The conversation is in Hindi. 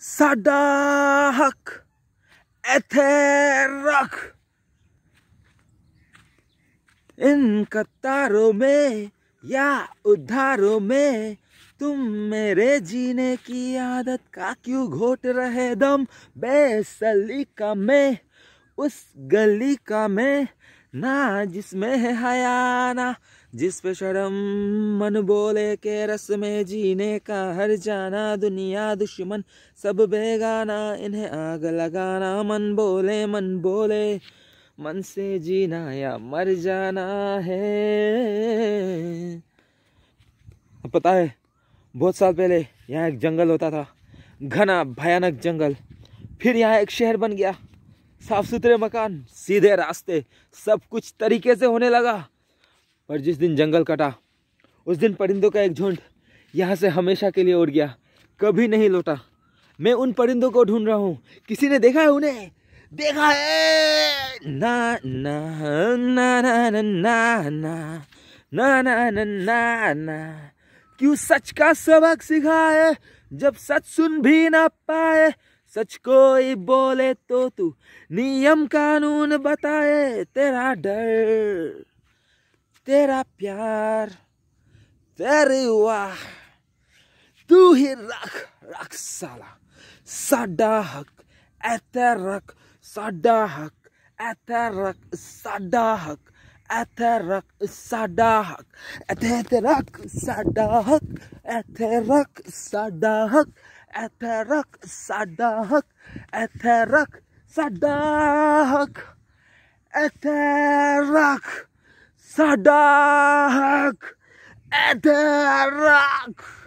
हक रख इन कतारों में या उधारों में तुम मेरे जीने की आदत का क्यों घोट रहे दम बेसली का मैं उस गली का मैं ना जिसमें है हया ना जिस पे शर्म मन बोले के रस में जीने का हर जाना दुनिया दुश्मन सब बेगाना इन्हें आग लगाना मन बोले मन बोले मन से जीना या मर जाना है पता है बहुत साल पहले यहाँ एक जंगल होता था घना भयानक जंगल फिर यहाँ एक शहर बन गया साफ सुथरे मकान सीधे रास्ते सब कुछ तरीके से होने लगा पर जिस दिन जंगल कटा उस दिन परिंदों का एक झुंड यहाँ से हमेशा के लिए उड़ गया कभी नहीं लौटा मैं उन परिंदों को ढूंढ रहा हूँ किसी ने देखा है उन्हें देखा है ना ना ना ना ना ना ना ना ना ना ना ना क्यों सच का सबक सिखाए जब सच सुन भी ना पाए सच कोई बोले तो तू नियम कानून बताए तेरा डर तेरा प्यार तेरी वाह तू ही रख रख साला साडा हक ऐ रख साडा हक ऐ रख साडा हक ऐ रख साडा हक ऐ रख साडा हक ऐ रख साडा हक Eterak sadak, eterak sadak, eterak sadak, eterak.